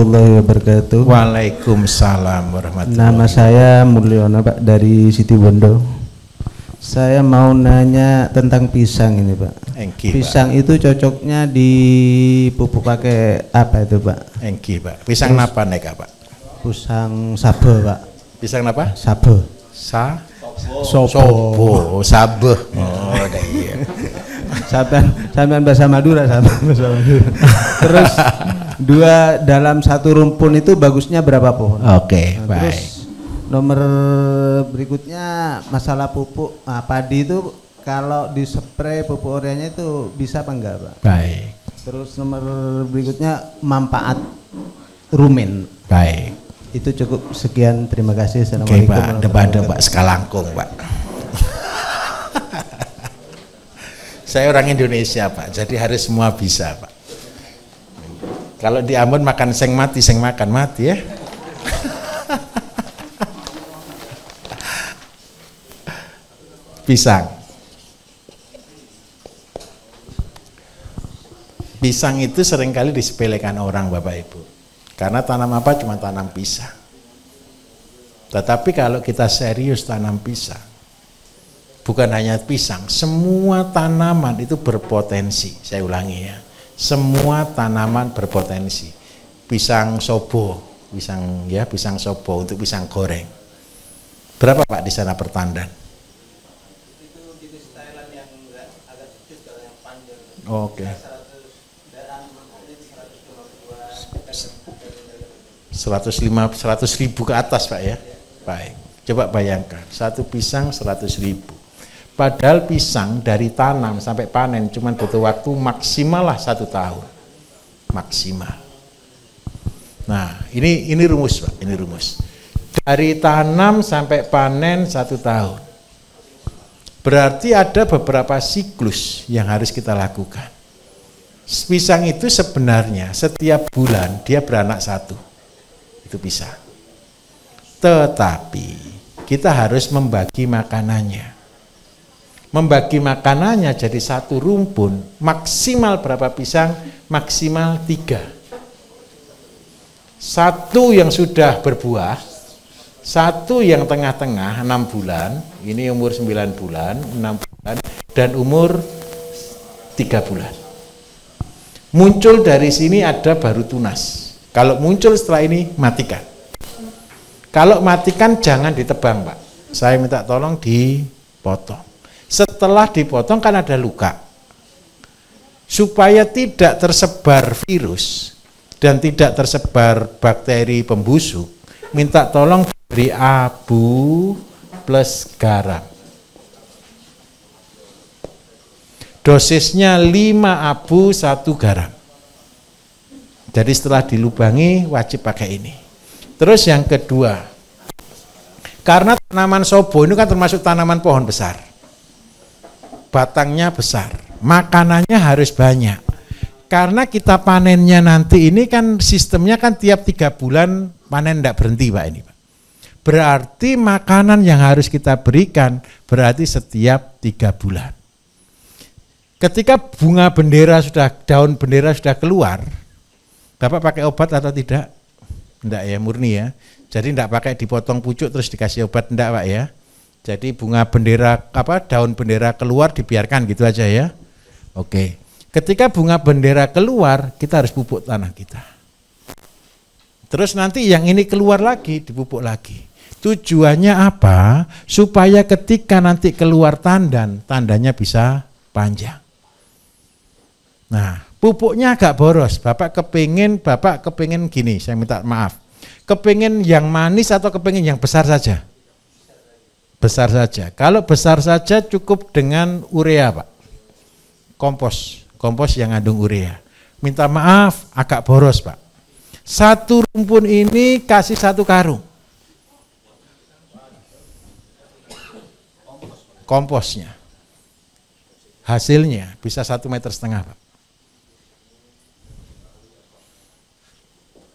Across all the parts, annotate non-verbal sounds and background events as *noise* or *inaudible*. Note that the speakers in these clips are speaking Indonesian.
warahmatullahi wabarakatuh. Waalaikumsalam warahmatullahi Nama saya Mulyono Pak dari Siti Bondo. Saya mau nanya tentang pisang ini Pak. Engki, pisang Pak. itu cocoknya di pupuk pakai apa itu Pak? Engki Pak. Pisang Terus, napa neka Pak? Pisang sabe Pak. Pisang apa? Sabe. Sa? Sopo. Sopo. Sabe. Oh, *laughs* iya. sampai sampai bahasa Madura sampai bahasa Madura. *laughs* Terus dua dalam satu rumpun itu bagusnya berapa pohon? Oke, okay, nah, baik. nomor berikutnya masalah pupuk nah, padi itu kalau di spray pupuk ureanya itu bisa apa enggak, Pak? Baik. Terus nomor berikutnya manfaat rumen. Baik. Itu cukup sekian. Terima kasih. Assalamualaikum. Oke, Pak. Depan Pak Sekalangkung, Pak. *laughs* Saya orang Indonesia, Pak. Jadi harus semua bisa, Pak. Kalau di Ambon makan seng mati, seng makan mati ya. Pisang. Pisang itu seringkali disepelekan orang Bapak Ibu. Karena tanam apa? Cuma tanam pisang. Tetapi kalau kita serius tanam pisang, bukan hanya pisang, semua tanaman itu berpotensi. Saya ulangi ya semua tanaman berpotensi. Pisang sobo, pisang ya pisang sobo untuk pisang goreng. Berapa Pak di sana pertandan? Oke. seratus lima seratus ribu ke atas Pak ya. Baik. Coba bayangkan, satu pisang seratus ribu. Padahal pisang dari tanam sampai panen cuma butuh waktu maksimal lah satu tahun. Maksimal. Nah, ini ini rumus Pak, ini rumus. Dari tanam sampai panen satu tahun. Berarti ada beberapa siklus yang harus kita lakukan. Pisang itu sebenarnya setiap bulan dia beranak satu. Itu pisang. Tetapi kita harus membagi makanannya membagi makanannya jadi satu rumpun, maksimal berapa pisang? Maksimal tiga. Satu yang sudah berbuah, satu yang tengah-tengah enam bulan, ini umur sembilan bulan, enam bulan, dan umur tiga bulan. Muncul dari sini ada baru tunas. Kalau muncul setelah ini, matikan. Kalau matikan jangan ditebang, Pak. Saya minta tolong dipotong setelah dipotong kan ada luka. Supaya tidak tersebar virus dan tidak tersebar bakteri pembusuk, minta tolong beri abu plus garam. Dosisnya 5 abu 1 garam. Jadi setelah dilubangi wajib pakai ini. Terus yang kedua, karena tanaman sobo ini kan termasuk tanaman pohon besar batangnya besar, makanannya harus banyak. Karena kita panennya nanti ini kan sistemnya kan tiap tiga bulan panen tidak berhenti Pak ini Pak. Berarti makanan yang harus kita berikan berarti setiap tiga bulan. Ketika bunga bendera sudah, daun bendera sudah keluar, Bapak pakai obat atau tidak? tidak ya, murni ya. Jadi tidak pakai dipotong pucuk terus dikasih obat, tidak Pak ya jadi bunga bendera apa daun bendera keluar dibiarkan gitu aja ya. Oke. Ketika bunga bendera keluar, kita harus pupuk tanah kita. Terus nanti yang ini keluar lagi, dipupuk lagi. Tujuannya apa? Supaya ketika nanti keluar tandan, tandanya bisa panjang. Nah, pupuknya agak boros. Bapak kepingin, bapak kepingin gini, saya minta maaf. Kepingin yang manis atau kepingin yang besar saja? Besar saja. Kalau besar saja cukup dengan urea, Pak. Kompos, kompos yang ngandung urea. Minta maaf, agak boros, Pak. Satu rumpun ini kasih satu karung. Komposnya. Hasilnya bisa satu meter setengah, Pak.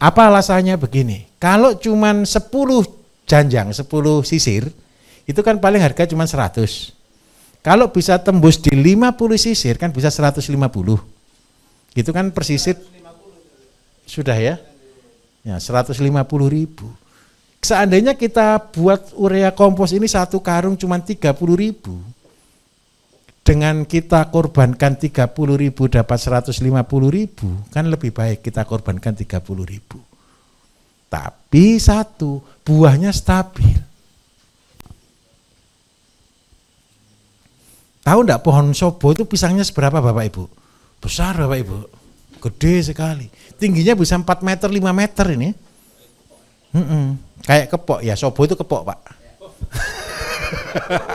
Apa alasannya begini? Kalau cuman 10 janjang, 10 sisir, itu kan paling harga cuma 100. Kalau bisa tembus di 50 sisir kan bisa 150. Itu kan persisir sudah ya. Ya, 150 ribu. Seandainya kita buat urea kompos ini satu karung cuma 30 ribu. Dengan kita korbankan 30 ribu dapat 150 ribu, kan lebih baik kita korbankan 30 ribu. Tapi satu, buahnya stabil Tahu enggak pohon sobo itu pisangnya seberapa Bapak Ibu? Besar Bapak Ibu. Gede sekali. Tingginya bisa 4 meter, 5 meter ini. Mm -mm. Kayak kepok ya, sobo itu kepok Pak.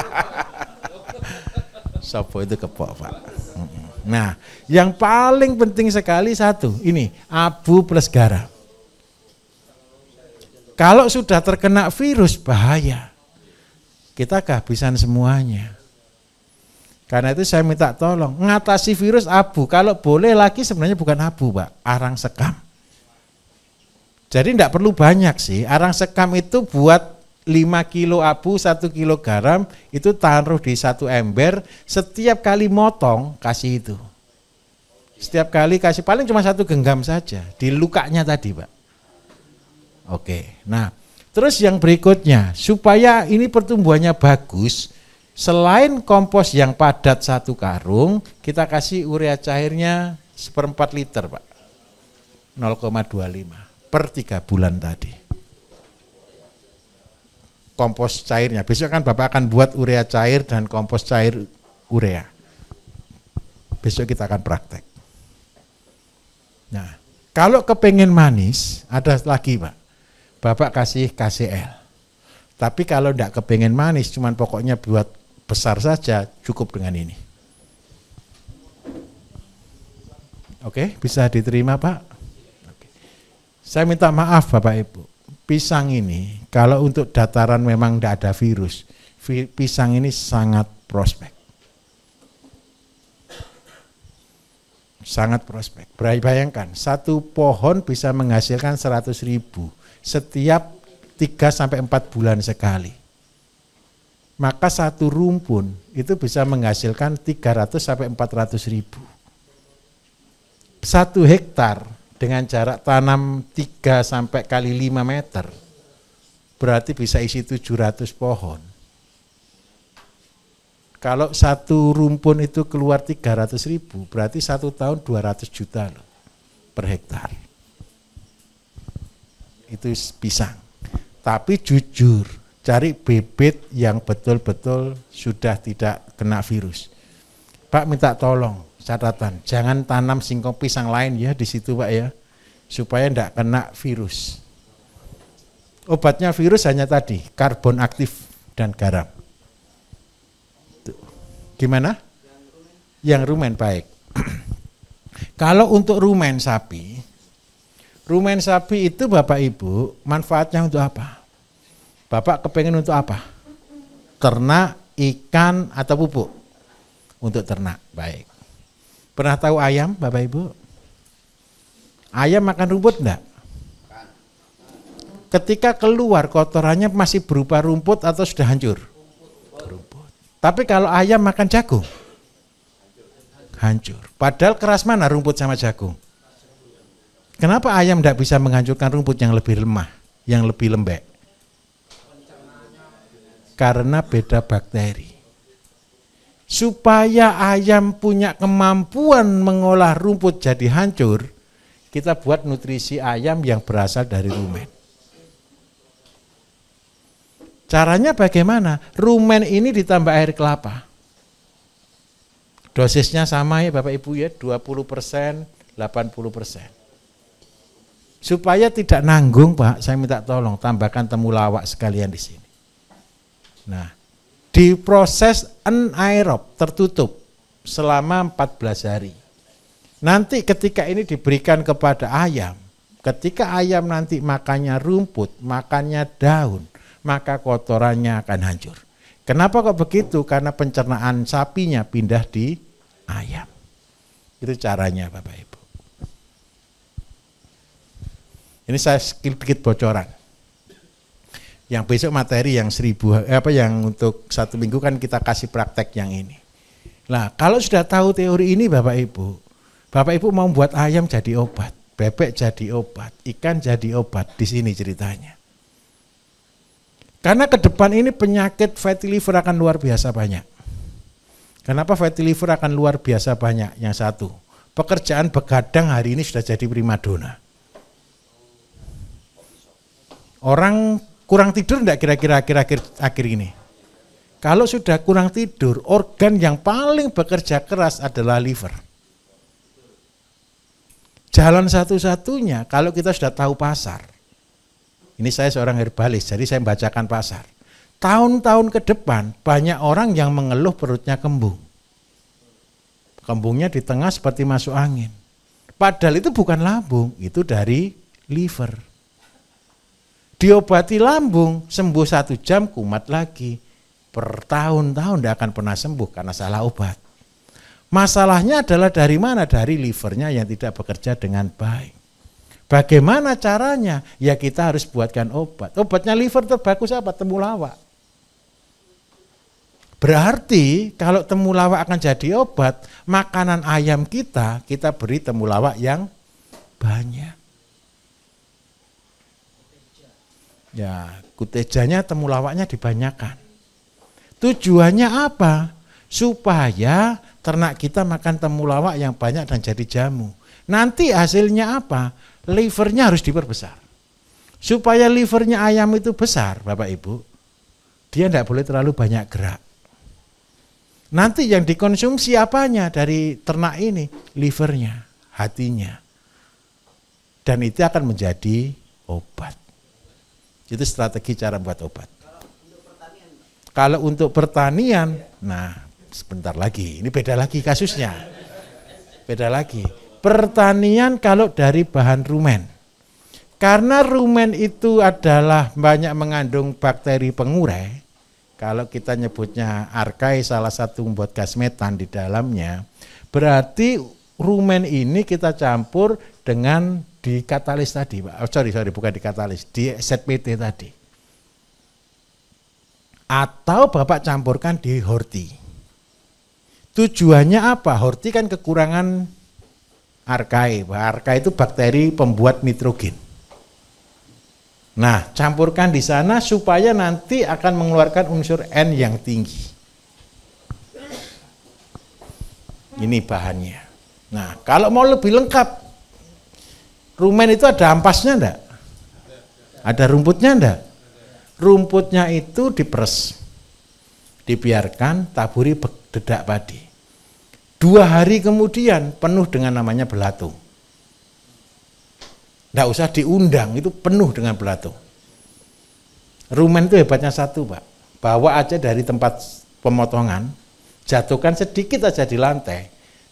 *laughs* sobo itu kepok Pak. Nah, yang paling penting sekali satu, ini abu plus garam. Kalau sudah terkena virus bahaya, kita kehabisan semuanya. Karena itu saya minta tolong, ngatasi virus abu. Kalau boleh lagi sebenarnya bukan abu, Pak, arang sekam. Jadi tidak perlu banyak sih. Arang sekam itu buat 5 kilo abu, 1 kilo garam, itu taruh di satu ember, setiap kali motong kasih itu. Setiap kali kasih, paling cuma satu genggam saja, di lukanya tadi Pak. Oke, nah terus yang berikutnya, supaya ini pertumbuhannya bagus, Selain kompos yang padat satu karung, kita kasih urea cairnya seperempat liter, Pak. 0,25 per tiga bulan tadi. Kompos cairnya. Besok kan Bapak akan buat urea cair dan kompos cair urea. Besok kita akan praktek. Nah, kalau kepengen manis, ada lagi Pak. Bapak kasih KCL. Tapi kalau tidak kepengen manis, cuman pokoknya buat besar saja cukup dengan ini. Oke, bisa diterima Pak? Oke. Saya minta maaf Bapak Ibu, pisang ini kalau untuk dataran memang tidak ada virus, pisang ini sangat prospek. Sangat prospek. Bayangkan, satu pohon bisa menghasilkan 100 ribu setiap 3 sampai 4 bulan sekali maka satu rumpun itu bisa menghasilkan 300 sampai 400 ribu. Satu hektar dengan jarak tanam 3 sampai kali 5 meter, berarti bisa isi 700 pohon. Kalau satu rumpun itu keluar 300 ribu, berarti satu tahun 200 juta loh per hektar. Itu pisang. Tapi jujur, cari bibit yang betul-betul sudah tidak kena virus. Pak minta tolong catatan, jangan tanam singkong pisang lain ya di situ Pak ya, supaya tidak kena virus. Obatnya virus hanya tadi, karbon aktif dan garam. Gimana? Yang rumen, Yang rumen baik. *clears throat* Kalau untuk rumen sapi, rumen sapi itu Bapak Ibu manfaatnya untuk apa? Bapak kepengen untuk apa? Ternak, ikan, atau pupuk? Untuk ternak, baik. Pernah tahu ayam, Bapak Ibu? Ayam makan rumput enggak? Ketika keluar kotorannya masih berupa rumput atau sudah hancur? Rumput. Tapi kalau ayam makan jagung? Hancur. Padahal keras mana rumput sama jagung? Kenapa ayam tidak bisa menghancurkan rumput yang lebih lemah, yang lebih lembek? karena beda bakteri. Supaya ayam punya kemampuan mengolah rumput jadi hancur, kita buat nutrisi ayam yang berasal dari rumen. Caranya bagaimana? Rumen ini ditambah air kelapa. Dosisnya sama ya Bapak Ibu ya, 20 persen, 80 persen. Supaya tidak nanggung Pak, saya minta tolong tambahkan temulawak sekalian di sini. Nah, di proses anaerob tertutup selama 14 hari. Nanti ketika ini diberikan kepada ayam, ketika ayam nanti makannya rumput, makannya daun, maka kotorannya akan hancur. Kenapa kok begitu? Karena pencernaan sapinya pindah di ayam. Itu caranya Bapak Ibu. Ini saya sedikit bocoran yang besok materi yang seribu eh, apa yang untuk satu minggu kan kita kasih praktek yang ini. Nah kalau sudah tahu teori ini Bapak Ibu, Bapak Ibu mau buat ayam jadi obat, bebek jadi obat, ikan jadi obat di sini ceritanya. Karena ke depan ini penyakit fatty liver akan luar biasa banyak. Kenapa fatty liver akan luar biasa banyak? Yang satu, pekerjaan begadang hari ini sudah jadi primadona. Orang Kurang tidur enggak kira-kira akhir-akhir akhir ini? Kalau sudah kurang tidur, organ yang paling bekerja keras adalah liver. Jalan satu-satunya kalau kita sudah tahu pasar. Ini saya seorang herbalis, jadi saya membacakan pasar. Tahun-tahun ke depan banyak orang yang mengeluh perutnya kembung. Kembungnya di tengah seperti masuk angin. Padahal itu bukan lambung, itu dari liver. Diobati lambung, sembuh satu jam, kumat lagi. Bertahun-tahun tidak akan pernah sembuh karena salah obat. Masalahnya adalah dari mana? Dari livernya yang tidak bekerja dengan baik. Bagaimana caranya? Ya kita harus buatkan obat. Obatnya liver terbagus apa? Temulawak. Berarti kalau temulawak akan jadi obat, makanan ayam kita, kita beri temulawak yang banyak. Ya, kutejanya temulawaknya dibanyakan. Tujuannya apa? Supaya ternak kita makan temulawak yang banyak dan jadi jamu. Nanti hasilnya apa? Livernya harus diperbesar. Supaya livernya ayam itu besar, Bapak Ibu, dia tidak boleh terlalu banyak gerak. Nanti yang dikonsumsi apanya dari ternak ini? Livernya, hatinya. Dan itu akan menjadi obat. Itu strategi cara buat obat. Kalau untuk pertanian, nah sebentar lagi, ini beda lagi kasusnya. Beda lagi. Pertanian kalau dari bahan rumen. Karena rumen itu adalah banyak mengandung bakteri pengurai, kalau kita nyebutnya arkai salah satu membuat gas metan di dalamnya, berarti rumen ini kita campur dengan di katalis tadi, Pak. Oh, sorry, sorry, bukan di katalis, di ZPT tadi. Atau Bapak campurkan di horti. Tujuannya apa? Horti kan kekurangan arkae. Arkae itu bakteri pembuat nitrogen. Nah, campurkan di sana supaya nanti akan mengeluarkan unsur N yang tinggi. Ini bahannya. Nah, kalau mau lebih lengkap, rumen itu ada ampasnya ndak? Ada rumputnya ndak? Rumputnya itu diperes. Dibiarkan taburi dedak padi. Dua hari kemudian penuh dengan namanya belatu. Nggak usah diundang, itu penuh dengan belatu. Rumen itu hebatnya satu, Pak. Bawa aja dari tempat pemotongan, jatuhkan sedikit aja di lantai.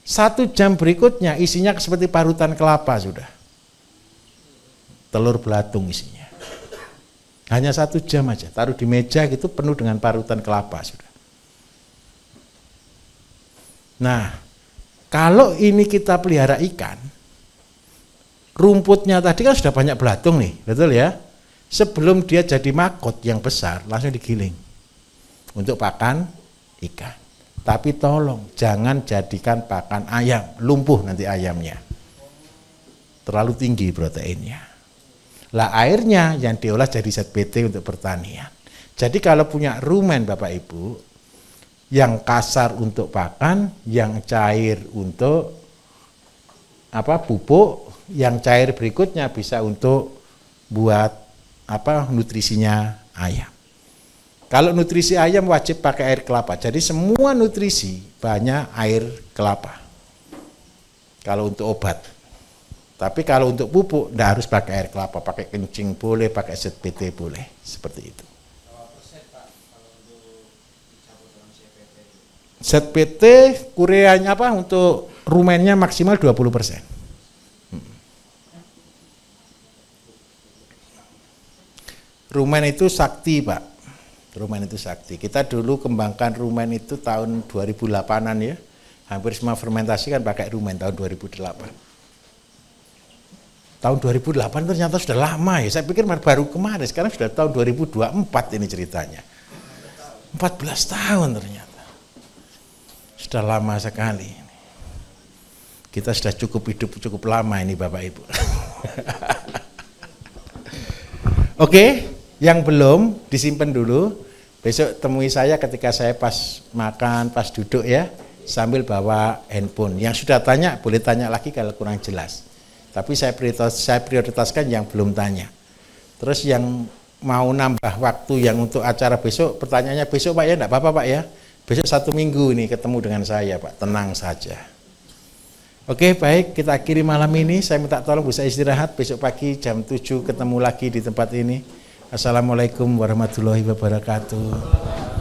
Satu jam berikutnya isinya seperti parutan kelapa sudah telur belatung isinya. Hanya satu jam aja, taruh di meja gitu penuh dengan parutan kelapa sudah. Nah, kalau ini kita pelihara ikan, rumputnya tadi kan sudah banyak belatung nih, betul ya? Sebelum dia jadi makot yang besar, langsung digiling untuk pakan ikan. Tapi tolong jangan jadikan pakan ayam, lumpuh nanti ayamnya. Terlalu tinggi proteinnya. Lah airnya yang diolah jadi zat PT untuk pertanian. Jadi kalau punya rumen Bapak Ibu, yang kasar untuk pakan, yang cair untuk apa pupuk, yang cair berikutnya bisa untuk buat apa nutrisinya ayam. Kalau nutrisi ayam wajib pakai air kelapa. Jadi semua nutrisi banyak air kelapa. Kalau untuk obat. Tapi kalau untuk pupuk, tidak harus pakai air kelapa, pakai kencing boleh, pakai ZPT boleh, seperti itu. ZPT kureanya apa untuk rumennya maksimal 20 persen. Hmm. Rumen itu sakti pak, rumen itu sakti. Kita dulu kembangkan rumen itu tahun 2008an ya, hampir semua fermentasi kan pakai rumen tahun 2008 tahun 2008 ternyata sudah lama ya. Saya pikir baru kemarin, sekarang sudah tahun 2024 ini ceritanya. 14 tahun ternyata. Sudah lama sekali. Kita sudah cukup hidup cukup lama ini Bapak Ibu. *laughs* Oke, yang belum disimpan dulu. Besok temui saya ketika saya pas makan, pas duduk ya, sambil bawa handphone. Yang sudah tanya boleh tanya lagi kalau kurang jelas. Tapi saya prioritas, saya prioritaskan yang belum tanya. Terus yang mau nambah waktu yang untuk acara besok, pertanyaannya besok Pak ya, enggak apa-apa Pak ya. Besok satu minggu ini ketemu dengan saya Pak, tenang saja. Oke baik, kita akhiri malam ini. Saya minta tolong bisa istirahat. Besok pagi jam 7 ketemu lagi di tempat ini. Assalamualaikum warahmatullahi wabarakatuh.